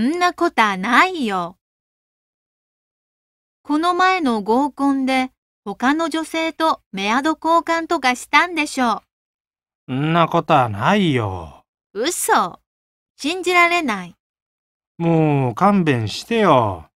んなことはないよ。この前の合コンで他の女性とメアド交換とかしたんでしょう。んなことはないよ。嘘。信じられない。もう勘弁してよ。